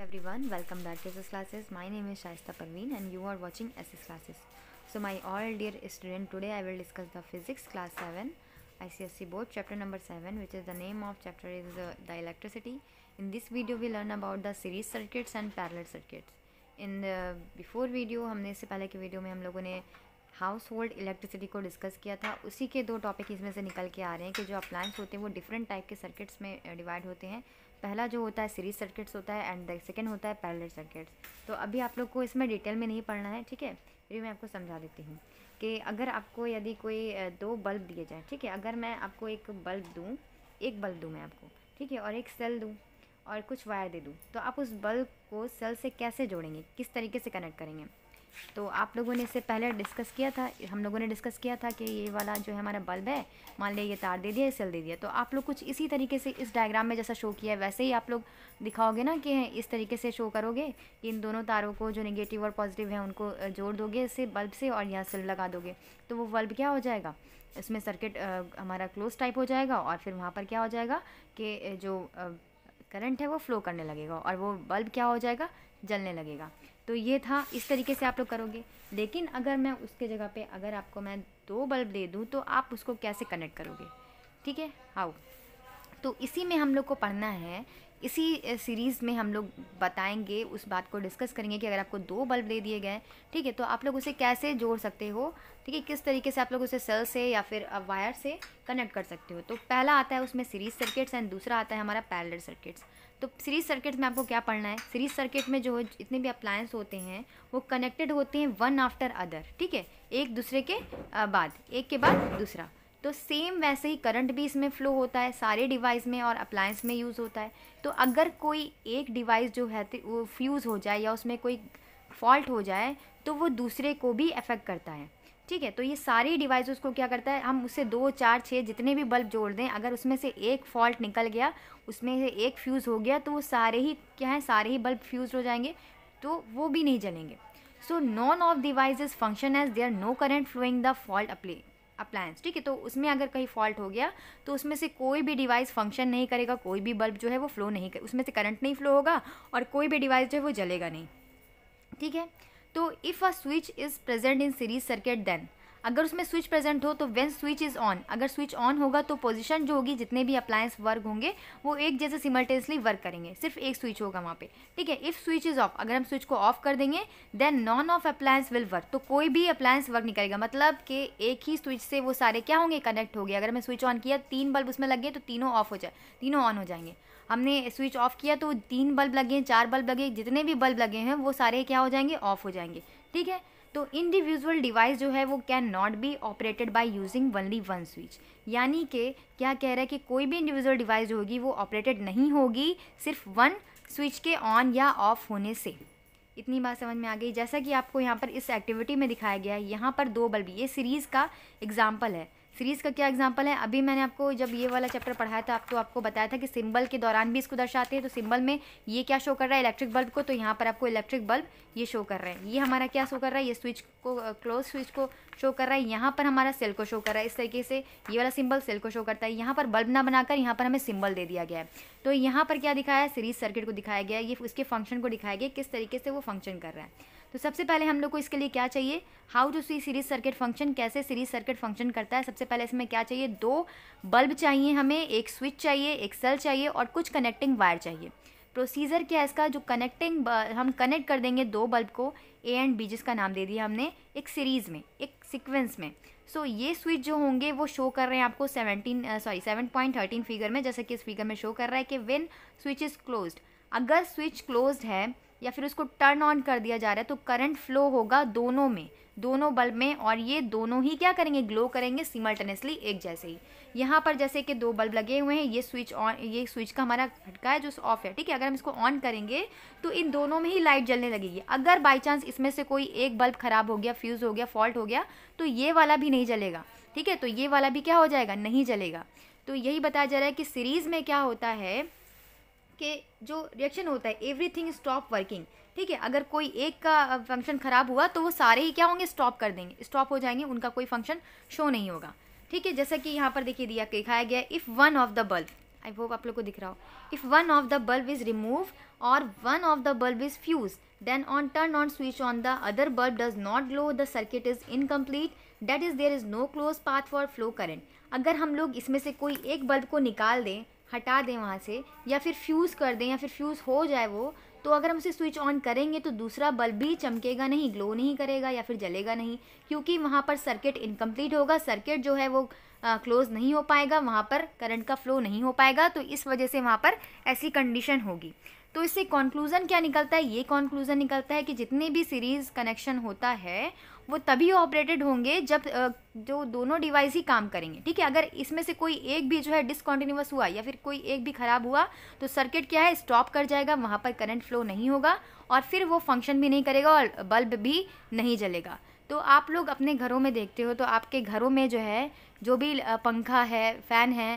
every everyone welcome back to S S classes my name is Shaista Parveen and you are watching S S classes so my all dear student today I will discuss the physics class seven I C S C board chapter number seven which is the name of chapter is the electricity in this video we learn about the series circuits and parallel circuits in the before video हमने इससे पहले के video में हम लोगों ने household electricity को discuss किया था उसी के दो टॉपिक इसमें से निकल के आ रहे हैं कि जो अप्लायंस होते हैं वो डिफरेंट टाइप के सर्किट्स में डिवाइड uh, होते हैं पहला जो होता है सीरीज सर्किट्स होता है एंड सेकेंड होता है पैरल सर्किट्स तो अभी आप लोग को इसमें डिटेल में नहीं पढ़ना है ठीक है फिर मैं आपको समझा देती हूँ कि अगर आपको यदि कोई दो बल्ब दिए जाए ठीक है अगर मैं आपको एक बल्ब दूँ एक बल्ब दूँ मैं आपको ठीक है और एक सेल दूँ और कुछ वायर दे दूँ तो आप उस बल्ब को सेल से कैसे जोड़ेंगे किस तरीके से कनेक्ट करेंगे तो आप लोगों ने इससे पहले डिस्कस किया था हम लोगों ने डिस्कस किया था कि ये वाला जो है हमारा बल्ब है मान लिया ये तार दे दिया ये सेल दे दिया तो आप लोग कुछ इसी तरीके से इस डायग्राम में जैसा शो किया है वैसे ही आप लोग दिखाओगे ना कि इस तरीके से शो करोगे कि इन दोनों तारों को जो नेगेटिव और पॉजिटिव है उनको जोड़ दोगे इससे बल्ब से और यहाँ सेल लगा दोगे तो वो बल्ब क्या हो जाएगा इसमें सर्किट हमारा क्लोज टाइप हो जाएगा और फिर वहाँ पर क्या हो जाएगा कि जो करंट है वो फ्लो करने लगेगा और वो बल्ब क्या हो जाएगा जलने लगेगा तो ये था इस तरीके से आप लोग करोगे लेकिन अगर मैं उसके जगह पे अगर आपको मैं दो बल्ब दे दूँ तो आप उसको कैसे कनेक्ट करोगे ठीक है आओ तो इसी में हम लोग को पढ़ना है इसी सीरीज़ में हम लोग बताएंगे उस बात को डिस्कस करेंगे कि अगर आपको दो बल्ब दे दिए गए ठीक है तो आप लोग उसे कैसे जोड़ सकते हो ठीक है किस तरीके से आप लोग उसे सेल से या फिर वायर से कनेक्ट कर सकते हो तो पहला आता है उसमें सीरीज सर्किट्स एंड दूसरा आता है हमारा पैरल सर्किट्स तो सीरीज सर्किट में आपको क्या पढ़ना है सीरीज सर्किट में जो जितने भी अप्लायंस होते हैं वो कनेक्टेड होते हैं वन आफ्टर अदर ठीक है एक दूसरे के बाद एक के बाद दूसरा तो सेम वैसे ही करंट भी इसमें फ़्लो होता है सारे डिवाइस में और अप्लायंस में यूज़ होता है तो अगर कोई एक डिवाइस जो है तो वो फ्यूज़ हो जाए या उसमें कोई फॉल्ट हो जाए तो वो दूसरे को भी अफेक्ट करता है ठीक है तो ये सारी डिवाइस को क्या करता है हम उससे दो चार छः जितने भी बल्ब जोड़ दें अगर उसमें से एक फॉल्ट निकल गया उसमें से एक फ्यूज़ हो गया तो वो सारे ही क्या है सारे ही बल्ब फ्यूज़ हो जाएंगे तो वो भी नहीं जलेंगे so none of devices function as there no current flowing the fault अपले अप्लायंस ठीक है तो उसमें अगर कहीं फॉल्ट हो गया तो उसमें से कोई भी डिवाइस फंक्शन नहीं करेगा कोई भी बल्ब जो है वो फ्लो नहीं कर उसमें से करंट नहीं फ्लो होगा और कोई भी डिवाइस जो है वो जलेगा नहीं ठीक है तो if a switch is present in series circuit then अगर उसमें स्विच प्रेजेंट हो तो वेन स्विच इज़ ऑन अगर स्विच ऑन होगा तो पोजिशन जो होगी जितने भी अप्लायंस वर्क होंगे वो एक जैसे सिमल्टेनियसली वर्क करेंगे सिर्फ एक स्विच होगा वहाँ पे ठीक है इफ़ स्विच इज़ ऑफ अगर हम स्विच को ऑफ कर देंगे then none of appliance will work तो कोई भी अप्लायंस वर्क नहीं करेगा मतलब कि एक ही स्विच से वो सारे क्या होंगे कनेक्ट हो गए अगर हमें स्विच ऑन किया तीन बल्ब उसमें लग गए तो तीनों ऑफ हो जाए तीनों ऑन हो जाएंगे हमने स्विच ऑफ किया तो तीन बल्ब लगे चार बल्ब लगे जितने भी बल्ब लगे हैं वो सारे क्या हो जाएंगे ऑफ हो जाएंगे ठीक है तो इंडिविजुअल डिवाइस जो है वो can not be operated by using only one switch यानी कि क्या कह रहा है कि कोई भी इंडिविजुअल डिवाइस जो होगी वो ऑपरेटेड नहीं होगी सिर्फ वन स्विच के ऑन या ऑफ होने से इतनी बात समझ में आ गई जैसा कि आपको यहाँ पर इस एक्टिविटी में दिखाया गया है यहाँ पर दो बल्ब ये सीरीज़ का एग्जाम्पल है सीरीज़ का क्या एग्जाम्पल है अभी मैंने आपको जब ये वाला चैप्टर पढ़ाया था आप तो आपको बताया था कि सिंबल के दौरान भी इसको दर्शाते हैं तो सिंबल में ये क्या शो कर रहा है इलेक्ट्रिक बल्ब को तो यहाँ पर आपको इलेक्ट्रिक बल्ब ये शो कर रहा है ये हमारा क्या शो कर रहा है ये स्विच को क्लोज स्विच को शो कर रहा है यहाँ पर हमारा सेल को शो कर रहा है इस तरीके से ये वाला सिंबल सेल को शो करता है यहाँ पर बल्ब ना बनाकर यहाँ पर हमें सिंबल दे दिया गया है तो यहाँ पर क्या दिखाया है सीरीज सर्किट को दिखाया गया है ये उसके फंक्शन को दिखाया गया किस तरीके से वो फंक्शन कर रहा है तो सबसे पहले हम लोग को इसके लिए क्या चाहिए how to see series circuit function कैसे सीरीज सर्किट फंक्शन करता है सबसे पहले इसमें क्या चाहिए दो बल्ब चाहिए हमें एक स्विच चाहिए एक सेल चाहिए और कुछ कनेक्टिंग वायर चाहिए प्रोसीजर क्या है इसका जो कनेक्टिंग हम कनेक्ट कर देंगे दो बल्ब को ए एंड बी जिसका नाम दे दिया हमने एक सीरीज़ में एक सिक्वेंस में सो so, ये स्विच जो होंगे वो शो कर रहे हैं आपको seventeen sorry seven point thirteen figure में जैसे कि इस फिगर में शो कर रहा है कि वेन स्विच इज़ क्लोज अगर स्विच क्लोज है या फिर उसको टर्न ऑन कर दिया जा रहा है तो करंट फ्लो होगा दोनों में दोनों बल्ब में और ये दोनों ही क्या करेंगे ग्लो करेंगे सिमल्टेनियसली एक जैसे ही यहाँ पर जैसे कि दो बल्ब लगे हुए हैं ये स्विच ऑन ये स्विच का हमारा घटका है जो ऑफ है ठीक है अगर हम इसको ऑन करेंगे तो इन दोनों में ही लाइट जलने लगेगी अगर बाई चांस इसमें से कोई एक बल्ब खराब हो गया फ्यूज़ हो गया फॉल्ट हो गया तो ये वाला भी नहीं जलेगा ठीक है तो ये वाला भी क्या हो जाएगा नहीं जलेगा तो यही बताया जा रहा है कि सीरीज़ में क्या होता है के जो रिएक्शन होता है एवरी थिंग स्टॉप वर्किंग ठीक है अगर कोई एक का फंक्शन ख़राब हुआ तो वो सारे ही क्या होंगे स्टॉप कर देंगे स्टॉप हो जाएंगे उनका कोई फंक्शन शो नहीं होगा ठीक है जैसा कि यहाँ पर देखिए दिया दिखाया गया if one of the bulb I hope आप लोग को दिख रहा हो if one of the bulb is remove और one of the bulb is fuse then on turn on switch on the other bulb does not glow the circuit is incomplete that is there is no close path for flow current अगर हम लोग इसमें से कोई एक bulb को निकाल दें हटा दें वहाँ से या फिर फ्यूज़ कर दें या फिर फ्यूज़ हो जाए वो तो अगर हम उसे स्विच ऑन करेंगे तो दूसरा बल्ब भी चमकेगा नहीं ग्लो नहीं करेगा या फिर जलेगा नहीं क्योंकि वहाँ पर सर्किट इनकम्प्लीट होगा सर्किट जो है वो क्लोज़ नहीं हो पाएगा वहाँ पर करंट का फ्लो नहीं हो पाएगा तो इस वजह से वहाँ पर ऐसी कंडीशन होगी तो इससे कॉन्क्लूज़न क्या निकलता है ये कॉन्क्लूज़न निकलता है कि जितने भी सीरीज़ कनेक्शन होता है वो तभी ऑपरेटेड होंगे जब जो दोनों डिवाइस ही काम करेंगे ठीक है अगर इसमें से कोई एक भी जो है डिसकॉन्टिन्यूस हुआ या फिर कोई एक भी ख़राब हुआ तो सर्किट क्या है स्टॉप कर जाएगा वहाँ पर करंट फ्लो नहीं होगा और फिर वो फंक्शन भी नहीं करेगा और बल्ब भी नहीं जलेगा तो आप लोग अपने घरों में देखते हो तो आपके घरों में जो है जो भी पंखा है फ़ैन है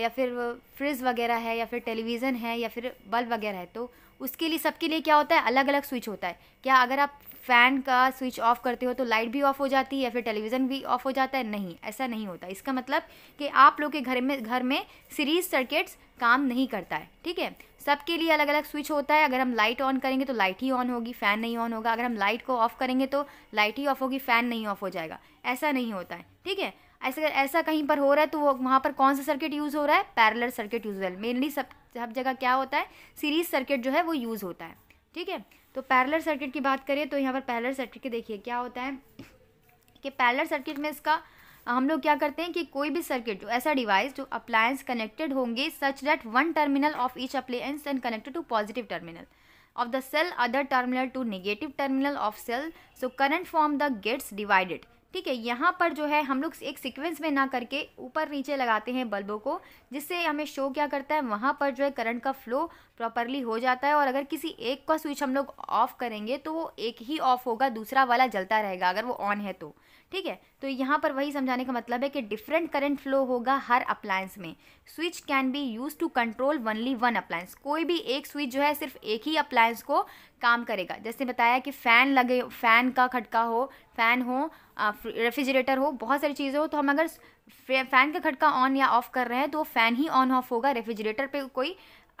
या फिर फ्रिज वगैरह है या फिर टेलीविज़न है या फिर बल्ब वगैरह है तो उसके लिए सबके लिए क्या होता है अलग अलग स्विच होता है क्या अगर आप फ़ैन का स्विच ऑफ करते हो तो लाइट भी ऑफ हो जाती है या फिर टेलीविज़न भी ऑफ हो जाता है नहीं ऐसा नहीं होता इसका मतलब कि आप लोग के घर में घर में सीरीज सर्किट्स काम नहीं करता है ठीक है सबके लिए अलग अलग स्विच होता है अगर हम लाइट ऑन करेंगे तो लाइट ही ऑन होगी फ़ैन नहीं ऑन होगा अगर हम लाइट को ऑफ करेंगे तो लाइट ही ऑफ होगी फ़ैन नहीं ऑफ हो जाएगा ऐसा नहीं होता है ठीक है ऐसा ऐसा कहीं पर हो रहा है तो वो वहाँ पर कौन सा सर्किट यूज़ हो रहा है parallel circuit use well mainly सब सब जगह क्या होता है सीरीज सर्किट जो है वो यूज़ होता है ठीक है तो पैरलर सर्किट की बात करें तो यहाँ पर पैरलर सर्किट के देखिए क्या होता है कि पैरलर सर्किट में इसका हम लोग क्या करते हैं कि कोई भी सर्किट जो ऐसा डिवाइस जो अप्लायंस कनेक्टेड होंगे such that one terminal of each appliance and connected to positive terminal of the cell other terminal to negative terminal of cell so current from the gets divided ठीक है यहाँ पर जो है हम लोग एक सीक्वेंस में ना करके ऊपर नीचे लगाते हैं बल्बों को जिससे हमें शो क्या करता है वहाँ पर जो है करंट का फ्लो प्रॉपरली हो जाता है और अगर किसी एक का स्विच हम लोग ऑफ़ करेंगे तो वो एक ही ऑफ़ होगा दूसरा वाला जलता रहेगा अगर वो ऑन है तो ठीक है तो यहाँ पर वही समझाने का मतलब है कि डिफरेंट करंट फ्लो होगा हर अप्लायंस में switch can be use to control only one appliance कोई भी एक स्विच जो है सिर्फ एक ही अप्लायंस को काम करेगा जैसे बताया कि फ़ैन लगे फ़ैन का खटका हो फ़ैन हो रेफ्रिजरेटर हो बहुत सारी चीज़ें हो तो हम अगर फ़ैन का खटका ऑन या ऑफ़ कर रहे हैं तो फ़ैन ही ऑन ऑफ होगा रेफ्रिजरेटर पे कोई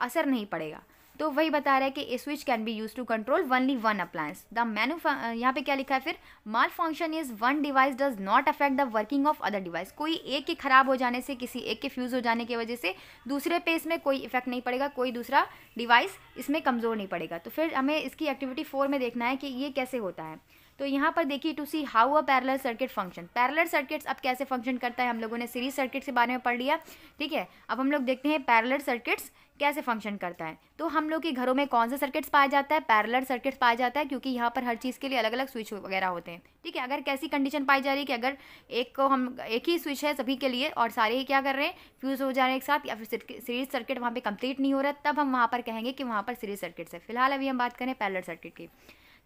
असर नहीं पड़ेगा तो वही बता रहा है कि a switch can be use to control only one appliance the मैनु यहाँ पे क्या लिखा है फिर malfunction is one device does not affect the working of other device कोई एक के खराब हो जाने से किसी एक के फ्यूज़ हो जाने की वजह से दूसरे पे इसमें कोई इफेक्ट नहीं पड़ेगा कोई दूसरा डिवाइस इसमें कमज़ोर नहीं पड़ेगा तो फिर हमें इसकी एक्टिविटी फोर में देखना है कि ये कैसे होता है तो यहाँ पर देखिए to see how a parallel circuit function parallel circuits अब कैसे फंक्शन करता है हम लोगों ने सीरीज सर्किट्स के बारे में पढ़ लिया ठीक है अब हम लोग देखते हैं पैरलर सर्किट्स कैसे फंक्शन करता है तो हम लोग के घरों में कौन से सर्किट्स पाया जाता है पैरलर सर्किट्स पाया जाता है क्योंकि यहाँ पर हर चीज़ के लिए अलग अलग स्विच वगैरह होते हैं ठीक है अगर कैसी कंडीशन पाई जा रही है कि अगर एक को हम एक ही स्विच है सभी के लिए और सारे ही क्या कर रहे हैं फ्यूज़ हो जा रहे हैं एक साथ या फिर सीरीज सर्किट वहाँ पर कंप्लीट नहीं हो रहा तब हम वहाँ पर कहेंगे कि वहाँ पर सीरीज सर्किट्स है फिलहाल अभी हम बात करें पैरलर सर्किट की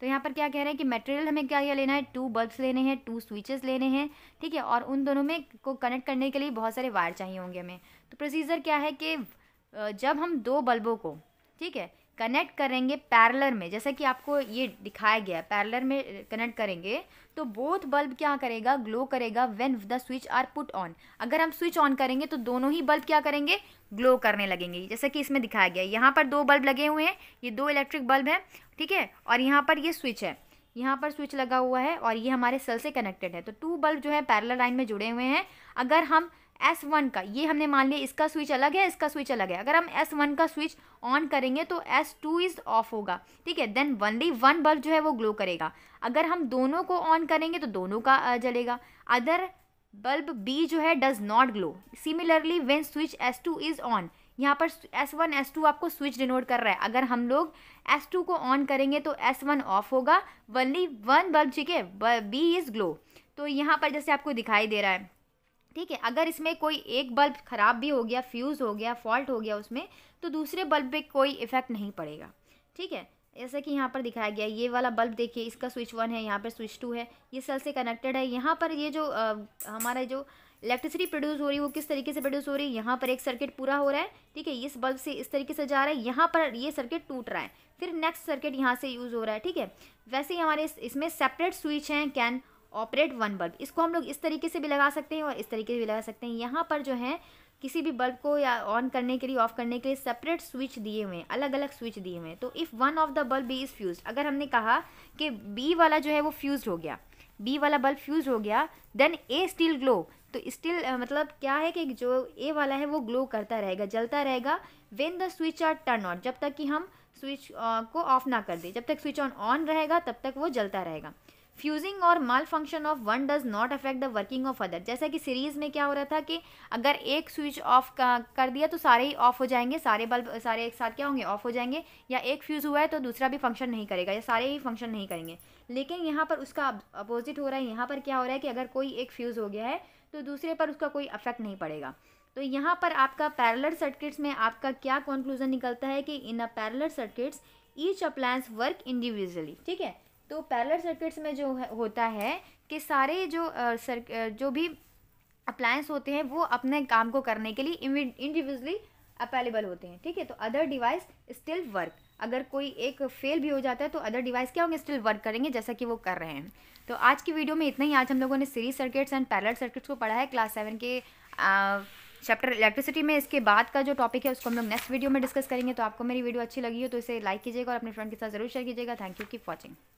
तो यहाँ पर क्या कह रहे हैं कि मटेरियल हमें क्या क्या लेना है टू बल्ब्स लेने हैं टू स्विचेस लेने हैं ठीक है और उन दोनों में को कनेक्ट करने के लिए बहुत सारे वायर चाहिए होंगे हमें तो प्रोसीजर क्या है कि जब हम दो बल्बों को ठीक है कनेक्ट करेंगे पैरलर में जैसा कि आपको ये दिखाया गया है पैरलर में कनेक्ट करेंगे तो बोथ बल्ब क्या करेगा ग्लो करेगा when the switch are put on अगर हम स्विच ऑन करेंगे तो दोनों ही बल्ब क्या करेंगे ग्लो करने लगेंगे जैसा कि इसमें दिखाया गया है यहाँ पर दो बल्ब लगे हुए हैं ये दो इलेक्ट्रिक बल्ब हैं ठीक है और यहाँ पर ये स्विच है यहाँ पर स्विच लगा हुआ है और ये हमारे सेल से कनेक्टेड है तो टू बल्ब जो है पैरलर लाइन में जुड़े हुए हैं अगर हम एस वन का ये हमने मान लिया इसका स्विच अलग है इसका स्विच अलग है अगर हम एस वन का स्विच ऑन करेंगे तो एस टू इज़ ऑफ होगा ठीक है देन वनली वन बल्ब जो है वो ग्लो करेगा अगर हम दोनों को ऑन करेंगे तो दोनों का जलेगा अदर बल्ब बी जो है does not glow similarly when switch S two is on यहाँ पर एस वन एस टू आपको स्विच डिनोट कर रहा है अगर हम लोग एस टू को ऑन करेंगे तो एस वन ऑफ होगा वनली वन बल्ब ठीक है बी इज़ ग्लो तो यहाँ पर जैसे आपको दिखाई दे रहा है ठीक है अगर इसमें कोई एक बल्ब ख़राब भी हो गया फ्यूज़ हो गया फॉल्ट हो गया उसमें तो दूसरे बल्ब पे कोई इफ़ेक्ट नहीं पड़ेगा ठीक है जैसे कि यहाँ पर दिखाया गया ये वाला बल्ब देखिए इसका स्विच वन है यहाँ पर स्विच टू है ये सेल से कनेक्टेड है यहाँ पर ये जो आ, हमारा जो इलेक्ट्रिसिटी प्रोड्यूस हो रही है वो किस तरीके से प्रोड्यूस हो रही है यहाँ पर एक सर्किट पूरा हो रहा है ठीक है इस बल्ब से इस तरीके से जा रहा है यहाँ पर ये सर्किट टूट रहा है फिर नेक्स्ट सर्किट यहाँ से यूज़ हो रहा है ठीक है वैसे ही हमारे इसमें सेपरेट स्विच हैं कैन ऑपरेट वन बल्ब इसको हम लोग इस तरीके से भी लगा सकते हैं और इस तरीके से भी लगा सकते हैं यहाँ पर जो है किसी भी बल्ब को या ऑन करने के लिए ऑफ करने के लिए सेपरेट स्विच दिए हुए हैं अलग अलग स्विच दिए हुए हैं तो if one of the bulb is fuse अगर हमने कहा कि बी वाला जो है वो फ्यूज हो गया बी वाला बल्ब फ्यूज हो गया देन ए स्टिल ग्लो तो स्टिल मतलब क्या है कि जो ए वाला है वो ग्लो करता रहेगा जलता रहेगा when the switch are turn on जब तक कि हम स्विच को ऑफ ना कर दें जब तक स्विच ऑन ऑन रहेगा तब तक वो जलता रहेगा फ्यूजिंग और malfunction of one does not affect the working of other जैसा कि सीरीज में क्या हो रहा था कि अगर एक स्विच ऑफ कर दिया तो सारे ही ऑफ हो जाएंगे सारे बल्ब सारे एक साथ क्या होंगे ऑफ हो जाएंगे या एक फ्यूज़ हुआ है तो दूसरा भी फंक्शन नहीं करेगा या सारे ही फंक्शन नहीं करेंगे लेकिन यहाँ पर उसका अपोजिट हो रहा है यहाँ पर क्या हो रहा है कि अगर कोई एक फ्यूज़ हो गया है तो दूसरे पर उसका कोई अफेक्ट नहीं पड़ेगा तो यहाँ पर आपका पैरलर सर्किट्स में आपका क्या कंक्लूजन निकलता है कि in a parallel circuits each appliance work individually ठीक है तो पैरलर सर्किट्स में जो होता है कि सारे जो सर जो भी अप्लायंस होते हैं वो अपने काम को करने के लिए इंडिविजुअली अपेलेबल होते हैं ठीक है तो अदर डिवाइस स्टिल वर्क अगर कोई एक फेल भी हो जाता है तो अदर डिवाइस क्या होंगे स्टिल वर्क करेंगे जैसा कि वो कर रहे हैं तो आज की वीडियो में इतना ही आज हम लोगों ने series circuits and parallel circuits को पढ़ा है क्लास सेवन के चैप्टर इलेक्ट्रिसिटी में इसके बाद का जो टॉपिक है उसको हम लोग नेक्स्ट वीडियो में डिस्कस करेंगे तो आपको मेरी वीडियो अच्छी लगी हो तो इसे लाइक कीजिएगा और अपने फ्रेंड के साथ जरूर शेयर कीजिएगा थैंक यू की वॉचिंग